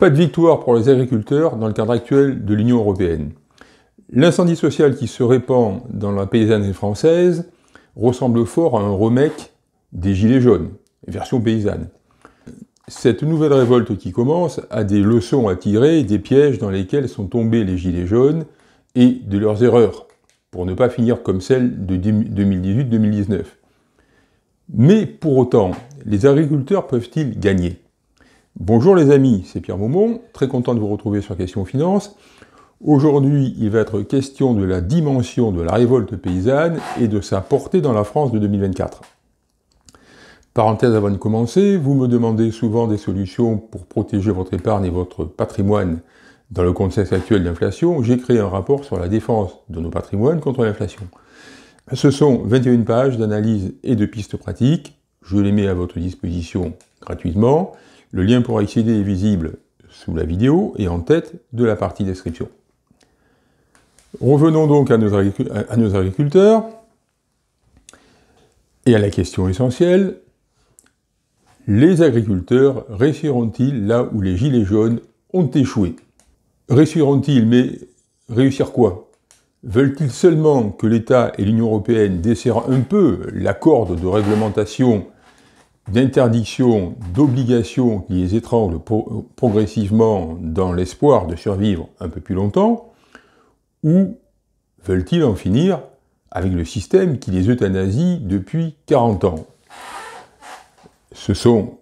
Pas de victoire pour les agriculteurs dans le cadre actuel de l'Union européenne. L'incendie social qui se répand dans la paysannerie française ressemble fort à un remake des Gilets jaunes, version paysanne. Cette nouvelle révolte qui commence a des leçons à tirer des pièges dans lesquels sont tombés les Gilets jaunes et de leurs erreurs, pour ne pas finir comme celle de 2018-2019. Mais pour autant, les agriculteurs peuvent-ils gagner Bonjour les amis, c'est Pierre Maumont, très content de vous retrouver sur Question Finance. Aujourd'hui, il va être question de la dimension de la révolte paysanne et de sa portée dans la France de 2024. Parenthèse avant de commencer, vous me demandez souvent des solutions pour protéger votre épargne et votre patrimoine dans le contexte actuel d'inflation. J'ai créé un rapport sur la défense de nos patrimoines contre l'inflation. Ce sont 21 pages d'analyse et de pistes pratiques je les mets à votre disposition gratuitement. Le lien pour accéder est visible sous la vidéo et en tête de la partie description. Revenons donc à nos, agriculteurs et à la question essentielle. Les agriculteurs réussiront-ils là où les gilets jaunes ont échoué Réussiront-ils, mais réussir quoi Veulent-ils seulement que l'État et l'Union européenne desserrent un peu la corde de réglementation, d'interdiction, d'obligation qui les étrangle progressivement dans l'espoir de survivre un peu plus longtemps Ou veulent-ils en finir avec le système qui les euthanasie depuis 40 ans Ce sont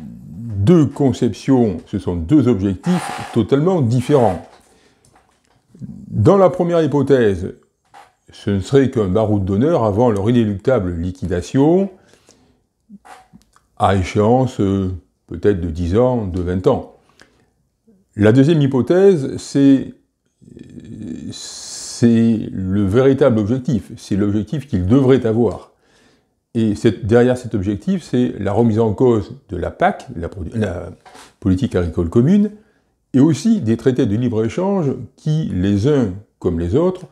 deux conceptions, ce sont deux objectifs totalement différents. Dans la première hypothèse, ce ne serait qu'un baroud d'honneur avant leur inéluctable liquidation, à échéance euh, peut-être de 10 ans, de 20 ans. La deuxième hypothèse, c'est le véritable objectif, c'est l'objectif qu'ils devraient avoir. Et derrière cet objectif, c'est la remise en cause de la PAC, la politique agricole commune, et aussi des traités de libre-échange qui, les uns comme les autres,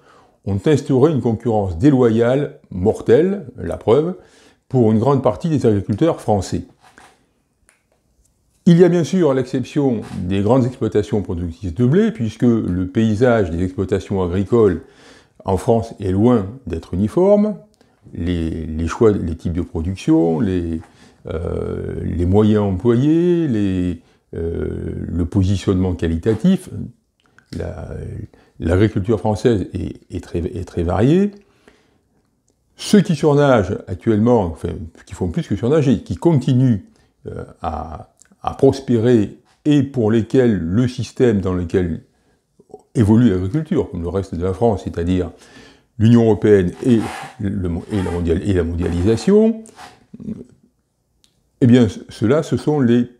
ont instauré une concurrence déloyale, mortelle, la preuve, pour une grande partie des agriculteurs français. Il y a bien sûr l'exception des grandes exploitations productrices de blé, puisque le paysage des exploitations agricoles en France est loin d'être uniforme. Les, choix, les types de production, les euh, moyens employés, les, euh, le positionnement qualitatif. L'agriculture française est, très, variée. Ceux qui surnagent actuellement, enfin, qui font plus que surnager, qui continuent euh, à, prospérer et pour lesquels le système dans lequel évolue l'agriculture, comme le reste de la France, c'est-à-dire l'Union européenne et, la et, la mondialisation, eh bien, ceux-là, ce sont les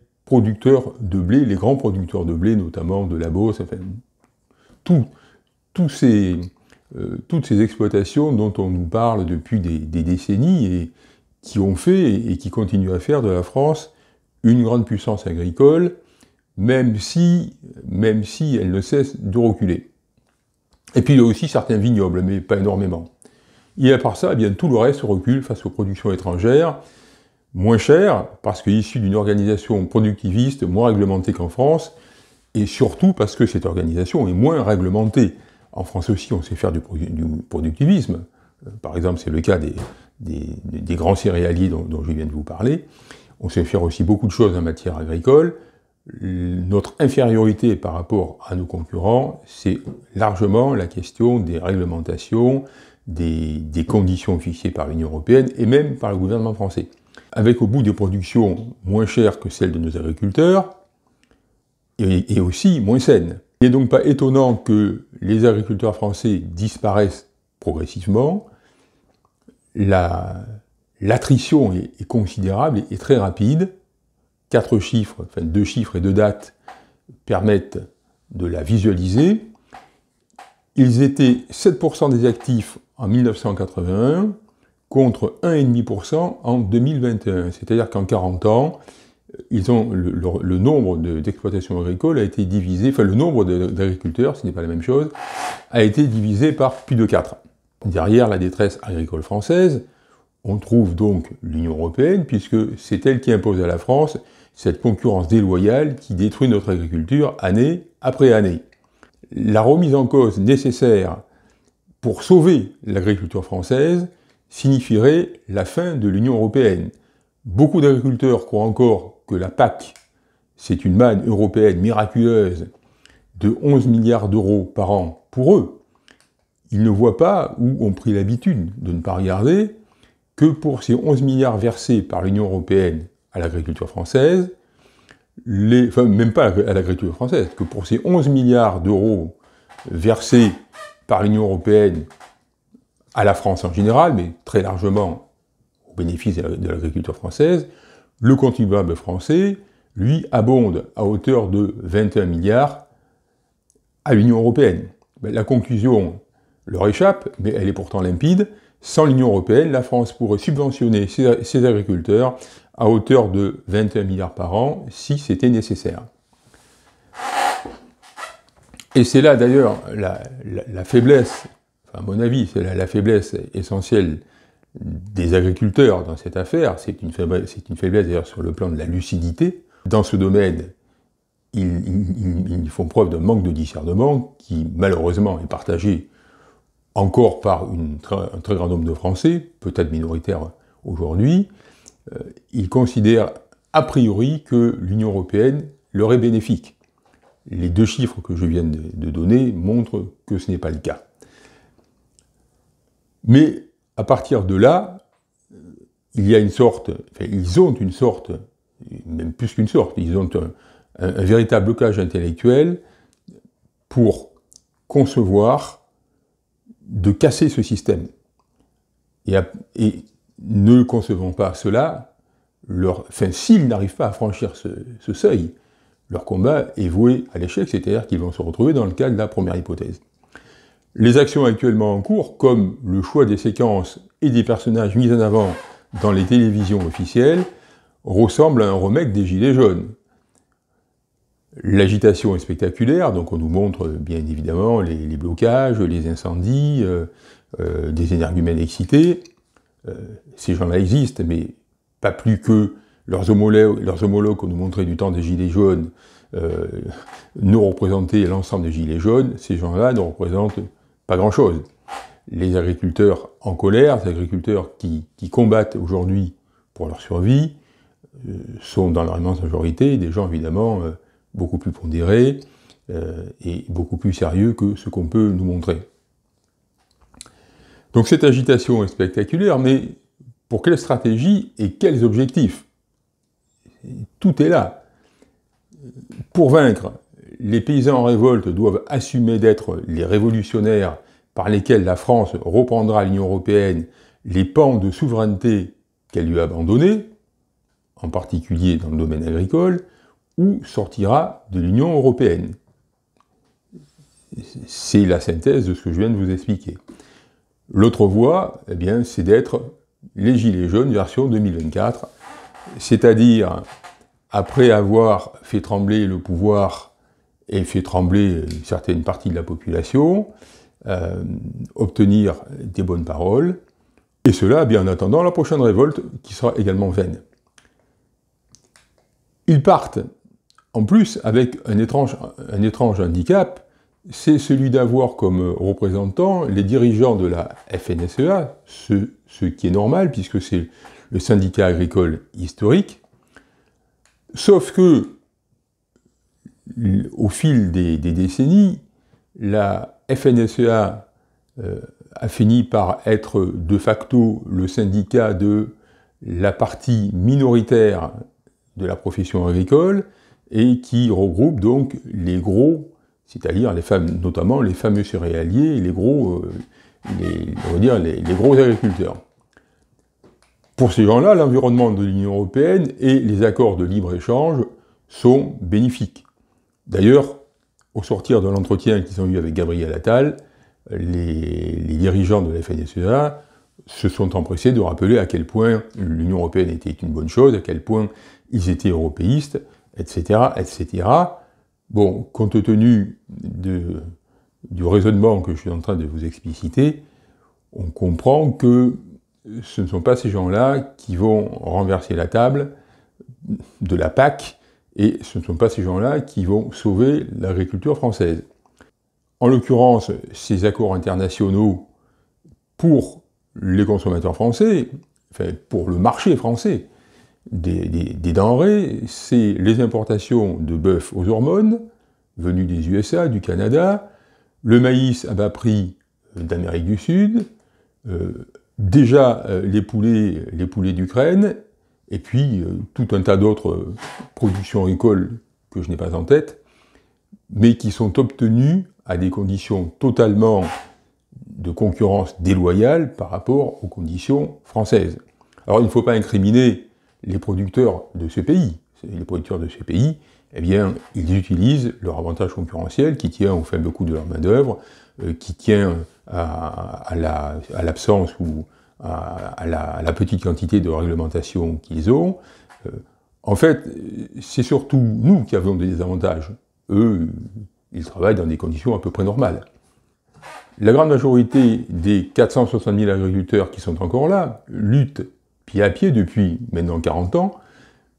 producteurs de blé, les grands producteurs de blé, notamment de la Beauce, enfin, tout, ces, euh, toutes ces exploitations dont on nous parle depuis des, décennies et qui ont fait et qui continuent à faire de la France une grande puissance agricole, même si, même si elle ne cesse de reculer. Et puis il y a aussi certains vignobles, mais pas énormément. Et à part ça, eh bien, tout le reste recule face aux productions étrangères, moins cher, parce que issu d'une organisation productiviste moins réglementée qu'en France, et surtout parce que cette organisation est moins réglementée. En France aussi, on sait faire du, productivisme. Euh, par exemple, c'est le cas des, grands céréaliers dont, je viens de vous parler. On sait faire aussi beaucoup de choses en matière agricole. Notre infériorité par rapport à nos concurrents, c'est largement la question des réglementations, des conditions fixées par l'Union européenne et même par le gouvernement français avec au bout des productions moins chères que celles de nos agriculteurs, et, aussi moins saines. Il n'est donc pas étonnant que les agriculteurs français disparaissent progressivement, l'attrition est, considérable et, très rapide, quatre chiffres, enfin deux chiffres et deux dates permettent de la visualiser. Ils étaient 7% des actifs en 1981, contre 1,5% en 2021. C'est-à-dire qu'en 40 ans, ils ont, le, nombre d'exploitations agricoles a été divisé, enfin le nombre d'agriculteurs, ce n'est pas la même chose, a été divisé par plus de 4. Derrière la détresse agricole française, on trouve donc l'Union européenne, puisque c'est elle qui impose à la France cette concurrence déloyale qui détruit notre agriculture année après année. La remise en cause nécessaire pour sauver l'agriculture française, signifierait la fin de l'Union européenne. Beaucoup d'agriculteurs croient encore que la PAC, c'est une manne européenne miraculeuse de 11 milliards d'euros par an pour eux. Ils ne voient pas, ou ont pris l'habitude de ne pas regarder, que pour ces 11 milliards versés par l'Union européenne à l'agriculture française, les, enfin même pas à l'agriculture française, que pour ces 11 milliards d'euros versés par l'Union européenne à la France en général, mais très largement au bénéfice de l'agriculture française, le contribuable français, lui, abonde à hauteur de 21 milliards à l'Union européenne. Ben, la conclusion leur échappe, mais elle est pourtant limpide. Sans l'Union européenne, la France pourrait subventionner ses, agriculteurs à hauteur de 21 milliards par an si c'était nécessaire. Et c'est là d'ailleurs la, faiblesse à mon avis, c'est la, faiblesse essentielle des agriculteurs dans cette affaire, c'est une faiblesse, faiblesse d'ailleurs sur le plan de la lucidité. Dans ce domaine, ils, font preuve d'un manque de discernement qui malheureusement est partagé encore par un très grand nombre de Français, peut-être minoritaires aujourd'hui. Euh, ils considèrent a priori que l'Union européenne leur est bénéfique. Les deux chiffres que je viens de donner montrent que ce n'est pas le cas. Mais à partir de là, il y a une sorte, ils ont une sorte, même plus qu'une sorte, ils ont un, véritable blocage intellectuel pour concevoir de casser ce système. Et, ne concevant pas cela, leur, enfin, s'ils n'arrivent pas à franchir ce, ce seuil, leur combat est voué à l'échec, c'est-à-dire qu'ils vont se retrouver dans le cas de la première hypothèse. Les actions actuellement en cours, comme le choix des séquences et des personnages mis en avant dans les télévisions officielles, ressemblent à un remède des Gilets jaunes. L'agitation est spectaculaire, donc on nous montre bien évidemment les, blocages, les incendies, euh, euh, des énergumènes excités. Euh, ces gens-là existent, mais pas plus que leurs homologues, leurs homologues qu'on nous montrait du temps des Gilets jaunes, nous représentaient l'ensemble des Gilets jaunes. Ces gens-là ne représentent grand-chose. Les agriculteurs en colère, les agriculteurs qui, combattent aujourd'hui pour leur survie, euh, sont dans leur immense majorité des gens évidemment euh, beaucoup plus pondérés euh, et beaucoup plus sérieux que ce qu'on peut nous montrer. Donc cette agitation est spectaculaire, mais pour quelle stratégie et quels objectifs Tout est là. Pour vaincre, les paysans en révolte doivent assumer d'être les révolutionnaires par lesquels la France reprendra à l'Union européenne les pans de souveraineté qu'elle lui a abandonnés, en particulier dans le domaine agricole, ou sortira de l'Union européenne. C'est la synthèse de ce que je viens de vous expliquer. L'autre voie, eh bien, c'est d'être les Gilets jaunes version 2024, c'est-à-dire, après avoir fait trembler le pouvoir et fait trembler une certaine partie de la population, euh, obtenir des bonnes paroles, et cela eh bien en attendant la prochaine révolte qui sera également vaine. Ils partent en plus avec un étrange, un étrange handicap, c'est celui d'avoir comme représentants les dirigeants de la FNSEA, ce, ce qui est normal puisque c'est le syndicat agricole historique, sauf que au fil des, des décennies, la FNSEA euh, a fini par être de facto le syndicat de la partie minoritaire de la profession agricole et qui regroupe donc les gros, c'est-à-dire les femmes, notamment les fameux céréaliers les gros, euh, dire les gros agriculteurs. Pour ces gens-là, l'environnement de l'Union européenne et les accords de libre-échange sont bénéfiques. D'ailleurs, au sortir de l'entretien qu'ils ont eu avec Gabriel Attal, les, dirigeants de la FNSEA se sont empressés de rappeler à quel point l'Union européenne était une bonne chose, à quel point ils étaient européistes, etc., etc. Bon, compte tenu du raisonnement que je suis en train de vous expliciter, on comprend que ce ne sont pas ces gens-là qui vont renverser la table de la PAC et ce ne sont pas ces gens-là qui vont sauver l'agriculture française. En l'occurrence, ces accords internationaux pour les consommateurs français, enfin pour le marché français des, denrées, c'est les importations de bœuf aux hormones venues des USA, du Canada, le maïs à bas prix d'Amérique du Sud, euh, déjà euh, les poulets, les poulets d'Ukraine et puis euh, tout un tas d'autres euh, productions agricoles que je n'ai pas en tête, mais qui sont obtenues à des conditions totalement de concurrence déloyale par rapport aux conditions françaises. Alors il ne faut pas incriminer les producteurs de ce pays. Les producteurs de ce pays, eh bien, ils utilisent leur avantage concurrentiel qui tient au faible coût de leur main-d'œuvre, euh, qui tient à, l'absence à ou à la, petite quantité de réglementation qu'ils ont. Euh, en fait, c'est surtout nous qui avons des avantages. Eux, ils travaillent dans des conditions à peu près normales. La grande majorité des 460 000 agriculteurs qui sont encore là luttent pied à pied depuis maintenant 40 ans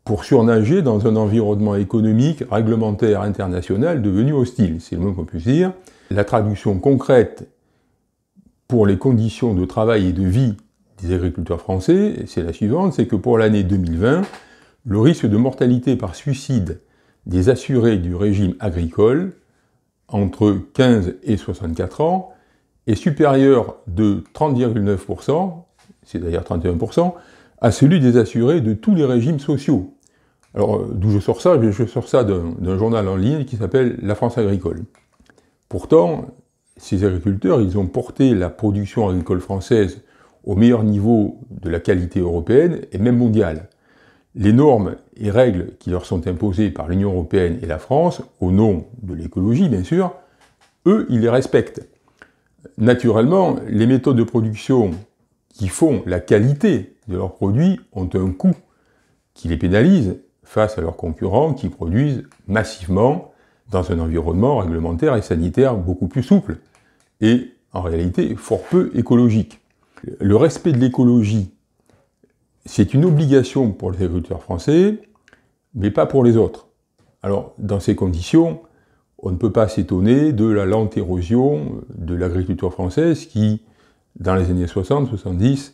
pour surnager dans un environnement économique, réglementaire, international devenu hostile, c'est le moins qu'on puisse dire. La traduction concrète pour les conditions de travail et de vie des agriculteurs français, c'est la suivante, c'est que pour l'année 2020, le risque de mortalité par suicide des assurés du régime agricole entre 15 et 64 ans est supérieur de 30,9%, c'est-à-dire 31%, à celui des assurés de tous les régimes sociaux. Alors euh, d'où je sors ça eh Je sors ça d'un journal en ligne qui s'appelle La France agricole. Pourtant, ces agriculteurs, ils ont porté la production agricole française au meilleur niveau de la qualité européenne et même mondiale. Les normes et règles qui leur sont imposées par l'Union européenne et la France, au nom de l'écologie bien sûr, eux, ils les respectent. Naturellement, les méthodes de production qui font la qualité de leurs produits ont un coût qui les pénalise face à leurs concurrents qui produisent massivement dans un environnement réglementaire et sanitaire beaucoup plus souple et en réalité fort peu écologique le respect de l'écologie, c'est une obligation pour les agriculteurs français, mais pas pour les autres. Alors, dans ces conditions, on ne peut pas s'étonner de la lente érosion de l'agriculture française qui, dans les années 60-70,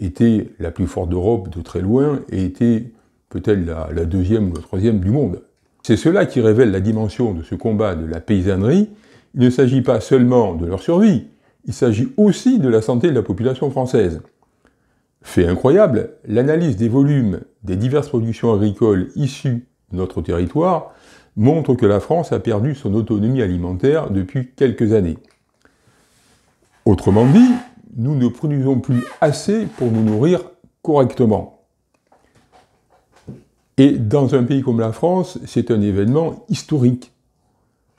était la plus forte d'Europe de très loin et était peut-être la, la, deuxième ou la troisième du monde. C'est cela qui révèle la dimension de ce combat de la paysannerie. Il ne s'agit pas seulement de leur survie, il s'agit aussi de la santé de la population française. Fait incroyable, l'analyse des volumes des diverses productions agricoles issues de notre territoire montre que la France a perdu son autonomie alimentaire depuis quelques années. Autrement dit, nous ne produisons plus assez pour nous nourrir correctement. Et dans un pays comme la France, c'est un événement historique.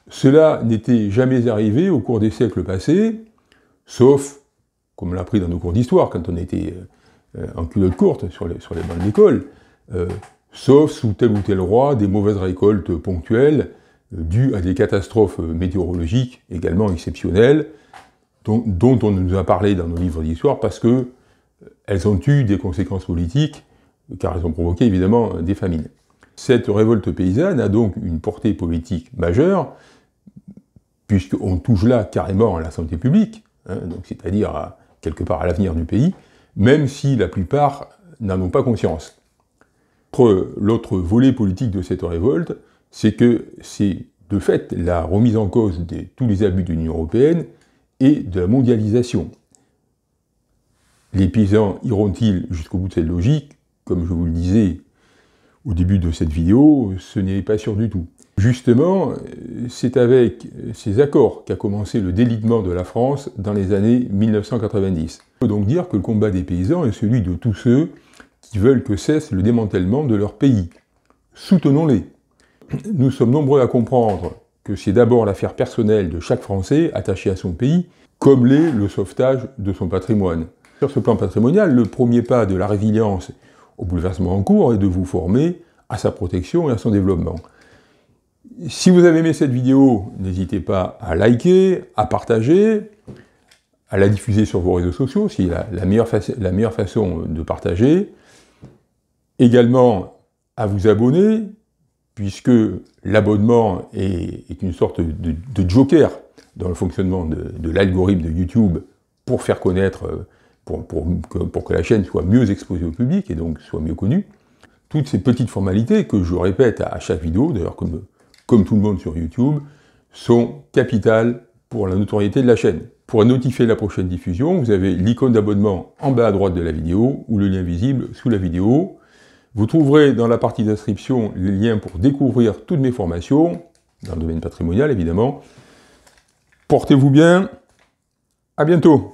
Cela n'était jamais arrivé au cours des siècles passés, sauf, comme on l'a appris dans nos cours d'histoire, quand on était euh, en culotte courte sur les, bancs d'école, euh, sauf sous tel ou tel roi des mauvaises récoltes ponctuelles euh, dues à des catastrophes météorologiques également exceptionnelles, dont, on nous a parlé dans nos livres d'histoire parce que elles ont eu des conséquences politiques, car elles ont provoqué évidemment des famines. Cette révolte paysanne a donc une portée politique majeure, puisqu'on touche là carrément à la santé publique, Hein, donc, c'est-à-dire quelque part à l'avenir du pays, même si la plupart n'en ont pas conscience. L'autre volet politique de cette révolte, c'est que c'est de fait la remise en cause de tous les abus de l'Union européenne et de la mondialisation. Les paysans iront-ils jusqu'au bout de cette logique Comme je vous le disais au début de cette vidéo, ce n'est pas sûr du tout. Justement, c'est avec ces accords qu'a commencé le délitement de la France dans les années 1990. Il faut donc dire que le combat des paysans est celui de tous ceux qui veulent que cesse le démantèlement de leur pays. Soutenons-les. Nous sommes nombreux à comprendre que c'est d'abord l'affaire personnelle de chaque Français attaché à son pays, comme l'est le sauvetage de son patrimoine. Sur ce plan patrimonial, le premier pas de la résilience au bouleversement en cours est de vous former à sa protection et à son développement. Si vous avez aimé cette vidéo, n'hésitez pas à liker, à partager, à la diffuser sur vos réseaux sociaux, c'est la, meilleure façon de partager. Également, à vous abonner, puisque l'abonnement est, une sorte de, joker dans le fonctionnement de, l'algorithme de YouTube pour faire connaître, pour, que la chaîne soit mieux exposée au public et donc soit mieux connue. Toutes ces petites formalités que je répète à, à chaque vidéo, d'ailleurs comme comme tout le monde sur YouTube, sont capitales pour la notoriété de la chaîne. Pour notifier la prochaine diffusion, vous avez l'icône d'abonnement en bas à droite de la vidéo ou le lien visible sous la vidéo. Vous trouverez dans la partie d'inscription les liens pour découvrir toutes mes formations, dans le domaine patrimonial évidemment. Portez-vous bien, à bientôt